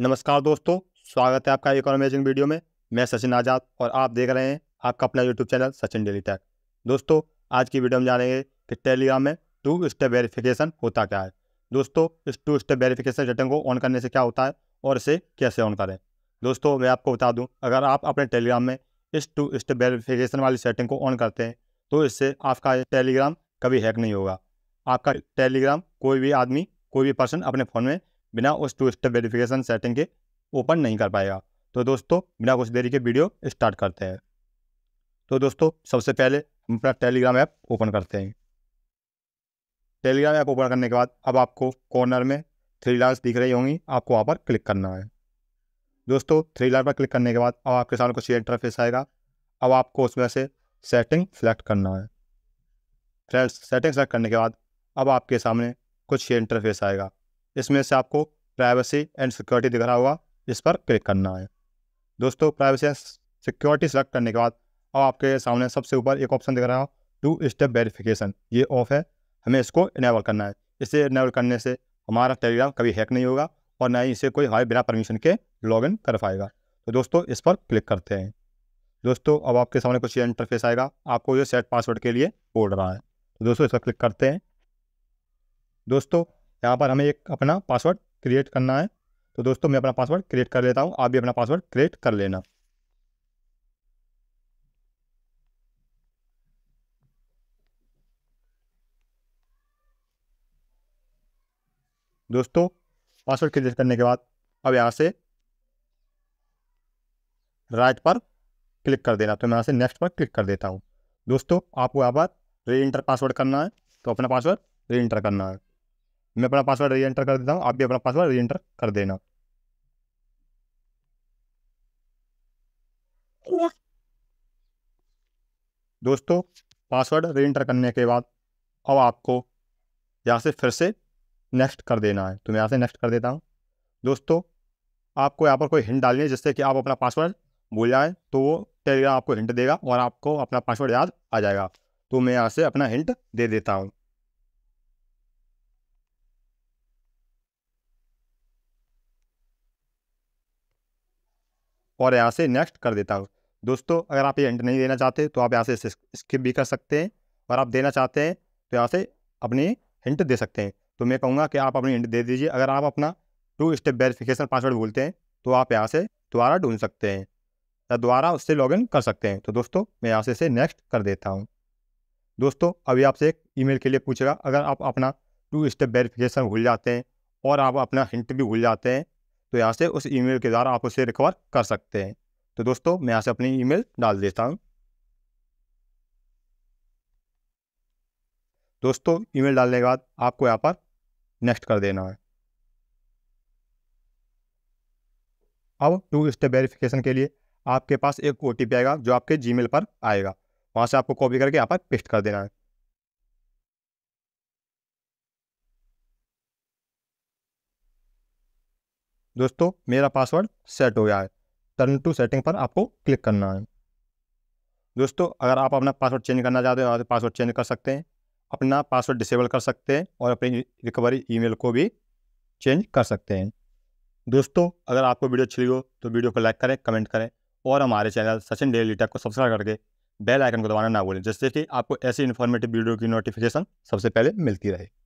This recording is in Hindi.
नमस्कार दोस्तों स्वागत है आपका एक और अमेजिंग वीडियो में मैं सचिन आज़ाद और आप देख रहे हैं आपका अपना YouTube channel Sachin daily tech दोस्तों आज की वीडियो में जानेंगे कि टेलीग्राम में टू स्टेप वेरिफिकेशन होता क्या है दोस्तों इस टू स्टेप वेरिफिकेशन सेटिंग को ऑन करने से क्या होता है और इसे कैसे ऑन करें दोस्तों मैं आपको बता दूँ अगर आप अपने टेलीग्राम में इस टू स्टेप वेरिफिकेशन वाली सेटिंग को ऑन करते हैं तो इससे आपका टेलीग्राम कभी हैक नहीं होगा आपका टेलीग्राम कोई भी आदमी कोई भी पर्सन अपने फ़ोन में बिना उस टू स्टेप वेरिफिकेशन सेटिंग के ओपन नहीं कर पाएगा तो दोस्तों बिना कुछ देरी के वीडियो स्टार्ट करते हैं तो दोस्तों सबसे पहले हम अपना टेलीग्राम ऐप ओपन करते हैं टेलीग्राम ऐप ओपन करने के बाद अब आपको कॉर्नर में थ्री लाइन्स दिख रही होंगी आपको वहाँ पर क्लिक करना है दोस्तों थ्री लाइन पर क्लिक करने के बाद अब आपके सामने कुछ इंटरफेस आएगा अब आपको उसमें से सेटिंग सेलेक्ट करना है फ्रेंड्स सेटिंग सेलेक्ट करने के बाद अब आपके सामने कुछ इंटरफेस आएगा इसमें से आपको प्राइवेसी एंड सिक्योरिटी दिख रहा होगा इस पर क्लिक करना है दोस्तों प्राइवेसी एंड सिक्योरिटी सेलेक्ट करने के बाद अब आपके सामने सबसे ऊपर एक ऑप्शन दिख रहा है टू स्टेप वेरिफिकेशन ये ऑफ है हमें इसको इनेबल करना है इसे इनेबल करने से हमारा टेलीग्राम कभी हैक नहीं होगा और ना ही इसे कोई हमारे बिना परमिशन के इन कर पाएगा तो दोस्तों इस पर क्लिक करते हैं दोस्तों अब आपके सामने कुछ ये इंटरफेस आएगा आपको ये सेट पासवर्ड के लिए बोल रहा है तो दोस्तों इस पर क्लिक करते हैं दोस्तों यहाँ पर हमें एक अपना पासवर्ड क्रिएट करना है तो दोस्तों मैं अपना पासवर्ड क्रिएट कर लेता हूँ आप भी अपना पासवर्ड क्रिएट कर लेना दोस्तों पासवर्ड क्रिएट करने के बाद अब यहाँ से राइट पर क्लिक कर देना तो मैं यहाँ से नेक्स्ट पर क्लिक कर देता हूँ दोस्तों आपको यहाँ पर री इंटर पासवर्ड करना है तो अपना पासवर्ड री इंटर करना है मैं अपना पासवर्ड री एंटर कर देता हूँ आप भी अपना पासवर्ड री एंटर कर देना दोस्तों पासवर्ड री एंटर करने के बाद अब आपको यहाँ से फिर से नेक्स्ट कर देना है तो मैं यहाँ से नेक्स्ट कर देता हूँ दोस्तों आपको यहाँ पर कोई हिंट डालनी है जिससे कि आप अपना पासवर्ड भूल जाए तो वो टेलीग्राम आपको हिंट देगा और आपको अपना पासवर्ड याद आ जाएगा तो मैं यहाँ से अपना हिंट दे देता हूँ और यहाँ से नेक्स्ट कर देता हूँ दोस्तों अगर आप ये एंटर नहीं देना चाहते तो आप यहाँ से स्किप भी कर सकते हैं और आप देना चाहते हैं तो यहाँ से अपनी हिंट दे सकते हैं तो मैं कहूँगा कि आप अपनी हिंट दे दीजिए अगर आप अपना टू स्टेप वेरिफिकेशन पासवर्ड बोलते हैं तो आप यहाँ से दोबारा ढूंढ सकते हैं या दोबारा उससे लॉगिन कर सकते हैं तो दोस्तों मैं यहाँ से इसे नेक्स्ट कर देता हूँ दोस्तों अभी आपसे एक ईमेल के लिए पूछेगा अगर आप अपना टू स्टेप वेरिफिकेशन भूल जाते हैं और आप अपना हिंट भी भूल जाते हैं तो यहाँ से उस ईमेल के द्वारा आप उसे रिकवर कर सकते हैं तो दोस्तों मैं यहाँ से अपनी ईमेल डाल देता हूँ दोस्तों ईमेल डालने के बाद आपको यहाँ पर नेक्स्ट कर देना है अब टू स्टेप वेरिफिकेशन के लिए आपके पास एक ओ आएगा जो आपके जी पर आएगा वहाँ से आपको कॉपी करके यहाँ पर पेस्ट कर देना है दोस्तों मेरा पासवर्ड सेट हो गया है टर्न टू सेटिंग पर आपको क्लिक करना है दोस्तों अगर आप अपना पासवर्ड चेंज करना चाहते हो तो पासवर्ड चेंज कर सकते हैं अपना पासवर्ड डिसेबल कर सकते हैं और अपनी रिकवरी ईमेल को भी चेंज कर सकते हैं दोस्तों अगर आपको वीडियो अच्छी लगी हो तो वीडियो को लाइक करें कमेंट करें और हमारे चैनल सचिन डेली टैक को सब्सक्राइब करके बेल आइकन को दबाना ना भूलें जिससे कि आपको ऐसी इन्फॉर्मेटिव वीडियो की नोटिफिकेशन सबसे पहले मिलती रहे